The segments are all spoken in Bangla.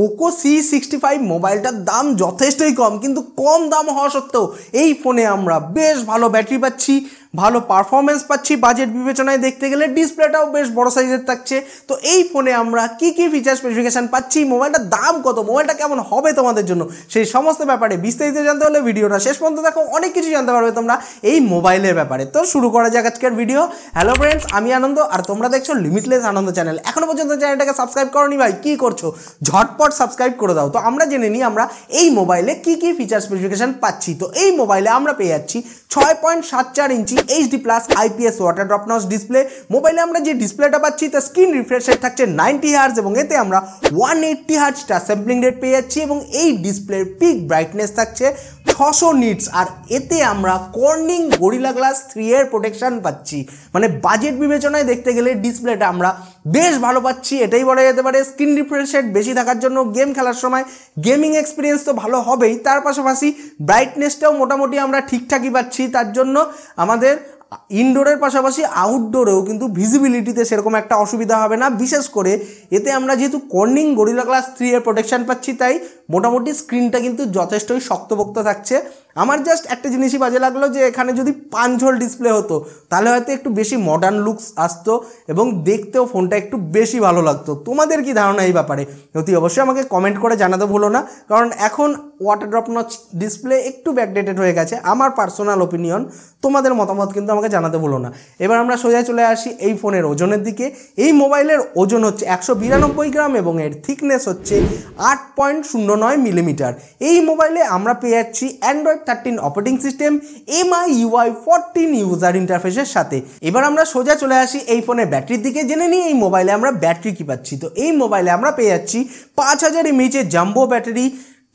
পোকো সি সিক্সটি ফাইভ মোবাইলটার দাম যথেষ্টই কম কিন্তু কম দাম হওয়া সত্ত্বেও এই ফোনে আমরা বেশ ভালো ব্যাটারি পাচ্ছি ভালো পারফরমেন্স পাচ্ছি বাজেট বিবেচনায় দেখতে গেলে ডিসপ্লেটাও বেশ বড় সাইজের থাকছে তো এই ফোনে আমরা কি কি ফিচার স্পেসিফিকেশান পাচ্ছি মোবাইলটার দাম কত মোবাইলটা কেমন হবে তোমাদের জন্য সেই সমস্ত ব্যাপারে বিস্তারিত জানতে হলে ভিডিওটা শেষ পর্যন্ত দেখো অনেক কিছু জানতে পারবে তোমরা এই মোবাইলের ব্যাপারে তো শুরু করা যাক আজকের ভিডিও হ্যালো ফ্রেন্ডস আমি আনন্দ আর তোমরা দেখছো লিমিটলেস আনন্দ চ্যানেল এখনো পর্যন্ত চ্যানেলটাকে সাবস্ক্রাইব নি ভাই কি করছো ঝটপট সাবস্ক্রাইব করে দাও তো আমরা জেনে নিই আমরা এই মোবাইলে কি কি ফিচার স্পেসিফিকেশান পাচ্ছি তো এই মোবাইলে আমরা পেয়ে যাচ্ছি ছয় পয়েন্ট সাত চার inch HD plus IPS water drop notch display মোবাইলে আমরা যে ডিসপ্লেটা পাচ্ছি তার স্ক্রিন রিফ্রেশ রেট থাকছে নাইনটি হার্জ এবং এতে আমরা one eighty hertz sampling rate পেয়ে যাচ্ছি এবং এই ডিসপ্লের পিক ব্রাইটনেস থাকছে ছশো নিটস আর এতে আমরা কর্নিং গরিলা গ্লাস থ্রি এর প্রোটেকশান পাচ্ছি মানে বাজেট বিবেচনায় দেখতে গেলে ডিসপ্লেটা আমরা বেশ ভালো পাচ্ছি এটাই বলা যেতে পারে স্ক্রিন রিফ্রেশেট বেশি থাকার জন্য গেম খেলার সময় গেমিং এক্সপিরিয়েন্স তো ভালো হবেই তার পাশাপাশি ব্রাইটনেসটাও মোটামুটি আমরা ঠিকঠাকই পাচ্ছি তার জন্য আমাদের ইনডোরের পাশাপাশি আউটডোরেও কিন্তু ভিজিবিলিটিতে সেরকম একটা অসুবিধা হবে না বিশেষ করে এতে আমরা যেহেতু কর্নিং গরিলা ক্লাস থ্রি এর প্রোটেকশান পাচ্ছি তাই মোটামুটি স্ক্রিনটা কিন্তু যথেষ্টই শক্তপোক্ত থাকছে আমার জাস্ট একটা জিনিসই বাজে লাগলো যে এখানে যদি পাঁচ ডিসপ্লে হতো তাহলে হয়তো একটু বেশি মডার্ন লুকস আসতো এবং দেখতেও ফোনটা একটু বেশি ভালো লাগতো তোমাদের কি ধারণা এই ব্যাপারে অতি অবশ্যই আমাকে কমেন্ট করে জানাতে ভুলো না কারণ এখন ওয়াটার ড্রপ নচ ডিসপ্লে একটু ব্যাকডেটেড হয়ে গেছে আমার পার্সোনাল ওপিনিয়ন তোমাদের মতামত কিন্তু আমাকে জানাতে ভুলো না এবার আমরা সোজা চলে আসি এই ফোনের ওজনের দিকে এই মোবাইলের ওজন হচ্ছে একশো বিরানব্বই গ্রাম এবং এর থিকনেস হচ্ছে আট পয়েন্ট শূন্য নয় মিলিমিটার এই মোবাইলে আমরা পেয়ে যাচ্ছি Android thirteen operating system MI UI fourteen user ইন্টারফেসের সাথে এবার আমরা সোজা চলে আসি এই ফোনের ব্যাটারির দিকে জেনে নিই এই মোবাইলে আমরা ব্যাটারি কী পাচ্ছি তো এই মোবাইলে আমরা পেয়ে যাচ্ছি পাঁচ হাজার এমএইচের jumbo battery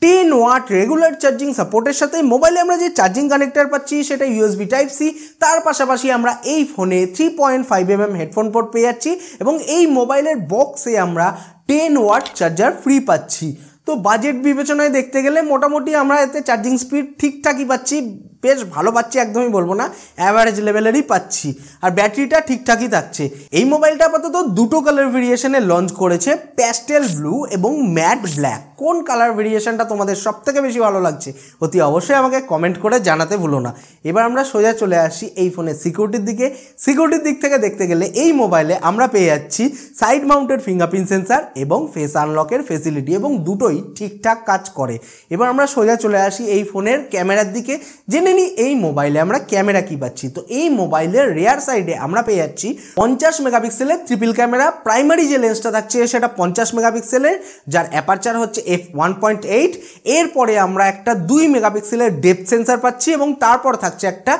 ten watt regular charging সাপোর্টের সাথে মোবাইলে আমরা যে চার্জিং কানেক্টার পাচ্ছি সেটা ইউএসবি টাইপ সি তার পাশাপাশি আমরা এই ফোনে three point five M M headphone port পেয়ে যাচ্ছি এবং এই মোবাইলের বক্সে আমরা টেন ওয়াট চার্জার ফ্রি পাচ্ছি তো বাজেট বিবেচনায় দেখতে গেলে মোটামুটি আমরা এতে চার্জিং স্পিড ঠিকঠাকই পাচ্ছি বেশ ভালো পাচ্ছি একদমই বলবো না অ্যাভারেজ লেভেলেরই পাচ্ছি আর ব্যাটারিটা ঠিকঠাকই থাকছে এই মোবাইলটা আপাতত দুটো কালার ভেরিয়েশনে লঞ্চ করেছে প্যাস্টেল ব্লু এবং ম্যাট ব্ল্যাক কোন কালার ভেরিয়েশনটা তোমাদের সব থেকে বেশি ভালো লাগছে অতি অবশ্যই আমাকে কমেন্ট করে জানাতে ভুলো না এবার আমরা সোজা চলে আসি এই ফোনের সিকিউরিটির দিকে সিকিউরিটির দিক থেকে দেখতে গেলে এই মোবাইলে আমরা পেয়ে যাচ্ছি সাইড মাউন্টেড ফিঙ্গারপ্রিন্ট সেন্সার এবং ফেস আনলকের ফেসিলিটি এবং দুটোই ঠিকঠাক কাজ করে এবার আমরা সোজা চলে আসি এই ফোনের ক্যামেরার দিকে জেনে অ্যাকচুয়ালি এই মোবাইলে আমরা ক্যামেরা কি পাচ্ছি তো এই মোবাইলের রেয়ার সাইডে আমরা পেয়ে যাচ্ছি পঞ্চাশ মেগাপিক্সেলের ট্রিপল ক্যামেরা প্রাইমারি যে লেন্সটা থাকছে সেটা পঞ্চাশ মেগাপিক্সেলের যার অ্যাপারচার হচ্ছে এফ ওয়ান পয়েন্ট এইট এরপরে আমরা একটা দুই মেগাপিক্সেলের ডেপ সেন্সার পাচ্ছি এবং তারপর থাকছে একটা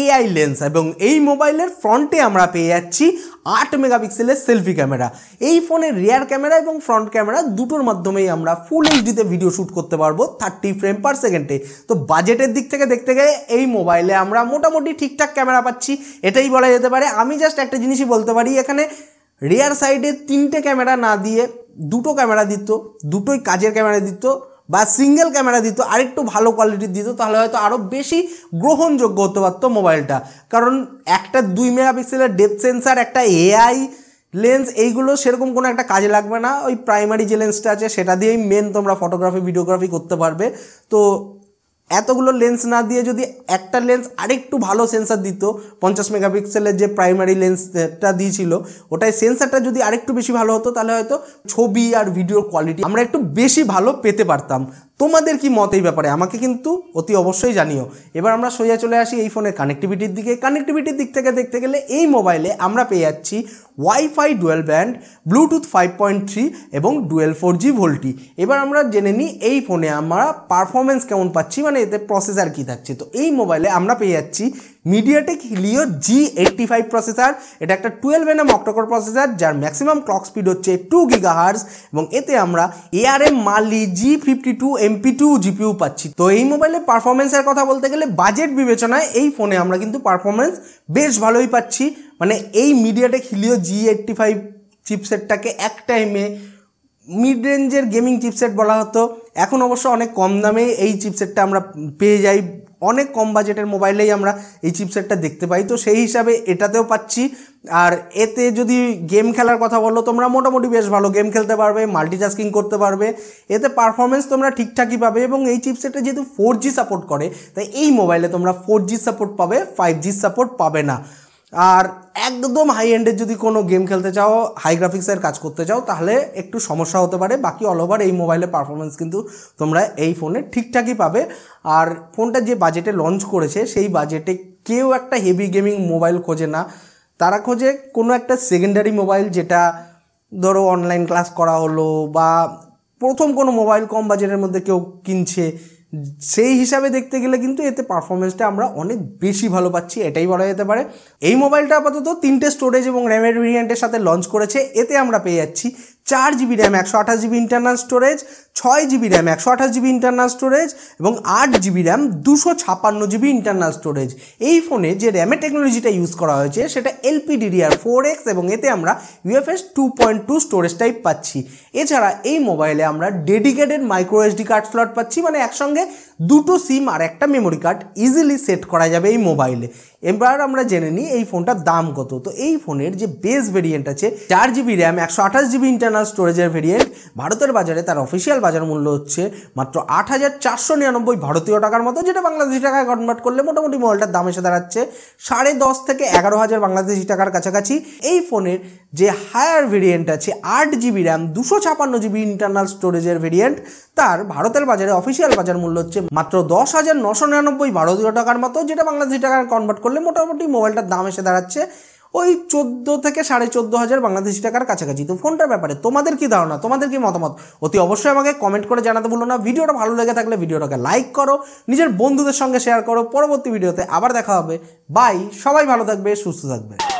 এআই লেন্স এবং এই মোবাইলের ফ্রন্টে আমরা পেয়ে যাচ্ছি আট মেগাপিক্সেলের সেলফি ক্যামেরা এই ফোনের রিয়ার ক্যামেরা এবং ফ্রন্ট ক্যামেরা দুটোর মাধ্যমেই আমরা ফুল এইচডিতে ভিডিও শ্যুট করতে পারবো থার্টি ফ্রেম পার সেকেন্ডে তো বাজেটের দিক থেকে দেখতে গেলে এই মোবাইলে আমরা মোটামুটি ঠিকঠাক ক্যামেরা পাচ্ছি এটাই বলা যেতে পারে আমি জাস্ট একটা জিনিসই বলতে পারি এখানে রিয়ার সাইডে তিনটে ক্যামেরা না দিয়ে দুটো ক্যামেরা দিত দুটোই কাজের ক্যামেরা দিত বা সিঙ্গেল ক্যামেরা দিত আরেকটু ভালো কোয়ালিটির দিত তাহলে হয়তো আরও বেশি গ্রহণযোগ্য হতে পারতো মোবাইলটা কারণ একটা দুই মেগাপিক্সেলের ডেথ সেন্সার একটা এআই লেন্স এইগুলো সেরকম কোনো একটা কাজে লাগবে না ওই প্রাইমারি যে লেন্সটা আছে সেটা দিয়েই মেন তোমরা ফটোগ্রাফি ভিডিওগ্রাফি করতে পারবে তো এতগুলো লেন্স না দিয়ে যদি একটা লেন্স আরেকটু ভালো সেন্সার দিত পঞ্চাশ মেগাপিক্সেলের যে প্রাইমারি লেন্সটা দিয়েছিল ওটাই সেন্সারটা যদি আরেকটু বেশি ভালো হতো তাহলে হয়তো ছবি আর ভিডিওর কোয়ালিটি আমরা একটু বেশি ভালো পেতে পারতাম তোমাদের কি মত এই ব্যাপারে আমাকে কিন্তু অতি অবশ্যই জানিও এবার আমরা সোজা চলে আসি এই ফোনের কানেক্টিভিটির দিকে কানেক্টিভিটির দিক থেকে দেখতে গেলে এই মোবাইলে আমরা পেয়ে যাচ্ছি WiFi dual band Bluetooth five point three এবং ডুয়েল ফোর জি ভোল্টি এবার আমরা জেনে নিই এই ফোনে আমরা পারফরমেন্স কেমন পাচ্ছি মানে এতে প্রসেসার কী থাকছে তো এই মোবাইলে আমরা পেয়ে যাচ্ছি MediaTek Helio G eighty five processor এটা একটা টুয়েলভ এম অক্টোকর প্রসেসার যার ম্যাক্সিমাম ক্লক স্পিড হচ্ছে টু গিগাহার্স এবং এতে আমরা ARM Mali G fifty two MP two GPU পাচ্ছি তো এই মোবাইলের পারফরমেন্সের কথা বলতে গেলে বাজেট বিবেচনায় এই ফোনে আমরা কিন্তু পারফরমেন্স বেশ ভালোই পাচ্ছি মানে এই MediaTek Helio G eighty five চিপসেটটাকে এক টাইমে মিড রেঞ্জের গেমিং চিপসেট বলা হতো এখন অবশ্য অনেক কম দামে এই চিপসেটটা আমরা পেয়ে যাই অনেক কম বাজেটের মোবাইলেই আমরা এই চিপসেটটা দেখতে পাই তো সেই হিসাবে এটাতেও পাচ্ছি আর এতে যদি গেম খেলার কথা বলো তোমরা মোটামুটি বেশ ভালো গেম খেলতে পারবে মাল্টিটাস্কিং করতে পারবে এতে পারফরমেন্স তোমরা ঠিকঠাকই পাবে এবং এই চিপসেটটা যেহেতু ফোর সাপোর্ট করে তাই এই মোবাইলে তোমরা ফোর সাপোর্ট পাবে ফাইভ সাপোর্ট পাবে না আর একদম হাই এন্ডের যদি কোনো গেম খেলতে চাও হাই গ্রাফিক্সের কাজ করতে চাও তাহলে একটু সমস্যা হতে পারে বাকি অল ওভার এই মোবাইলের পারফরমেন্স কিন্তু তোমরা এই ফোনে ঠিকঠাকই পাবে আর ফোনটা যে বাজেটে লঞ্চ করেছে সেই বাজেটে কেউ একটা হেভি গেমিং মোবাইল খোঁজে না তারা খোঁজে কোনো একটা সেকেন্ডারি মোবাইল যেটা ধরো অনলাইন ক্লাস করা হলো বা প্রথম কোনো মোবাইল কম বাজেটের মধ্যে কেউ কিনছে সেই হিসাবে দেখতে গেলে কিন্তু এতে পারফরমেন্সটা আমরা অনেক বেশি ভালো পাচ্ছি এটাই বলা যেতে পারে এই মোবাইলটা আপাতত তিনটে স্টোরেজ এবং র্যামের ভেরিয়েন্টের সাথে লঞ্চ করেছে এতে আমরা পেয়ে যাচ্ছি চার জিবি র্যাম একশো আঠাশ জিবি ইন্টারনাল স্টোরেজ ছয় জিবি র্যাম একশো আঠাশ জিবি ইন্টারনাল স্টোরেজ এবং আট জিবি র্যাম দুশো ছাপান্ন জিবি ইন্টারনাল স্টোরেজ এই ফোনে যে র্যামের টেকনোলজিটা ইউজ করা হয়েছে সেটা এলপিডি এলপিডিডিআর ফোর এক্স এবং এতে আমরা UFS two point two storage type পাচ্ছি এছাড়া এই মোবাইলে আমরা dedicated micro SD card slot পাচ্ছি মানে একসঙ্গে দুটো সিম আর একটা মেমোরি কার্ড ইজিলি সেট করা যাবে এই মোবাইলে এবার আমরা জেনে নিই এই ফোনটার দাম কত তো এই ফোনের যে বেস ভেরিয়েন্ট আছে চার জিবি র্যাম একশো আঠাশ জিবি ইন্টারনাল ইন্টারনাল স্টোরেজের ভেরিয়েন্ট ভারতের বাজারে তার অফিসিয়াল বাজার মূল্য হচ্ছে মাত্র আট হাজার চারশো নিরানব্বই ভারতীয় টাকার মতো যেটা বাংলাদেশি টাকায় কনভার্ট করলে মোটামুটি মোবাইলটার দাম এসে দাঁড়াচ্ছে সাড়ে দশ থেকে এগারো হাজার বাংলাদেশি টাকার কাছাকাছি এই ফোনের যে হায়ার ভেরিয়েন্ট আছে আট জিবি র্যাম দুশো ছাপান্ন জিবি ইন্টারনাল স্টোরেজের ভেরিয়েন্ট তার ভারতের বাজারে অফিসিয়াল বাজার মূল্য হচ্ছে মাত্র দশ হাজার নশো নিরানব্বই ভারতীয় টাকার মতো যেটা বাংলাদেশি টাকায় কনভার্ট করলে মোটামুটি মোবাইলটার দাম এসে দাঁড়াচ্ছে ওই চোদ্দো থেকে সাড়ে চোদ্দো হাজার বাংলাদেশি টাকার কাছাকাছি তো ফোনটার ব্যাপারে তোমাদের কি ধারণা তোমাদের কি মতামত অতি অবশ্যই আমাকে কমেন্ট করে জানাতে বলো না ভিডিওটা ভালো লেগে থাকলে ভিডিওটাকে লাইক করো নিজের বন্ধুদের সঙ্গে শেয়ার করো পরবর্তী ভিডিওতে আবার দেখা হবে বাই সবাই ভালো থাকবে সুস্থ থাকবে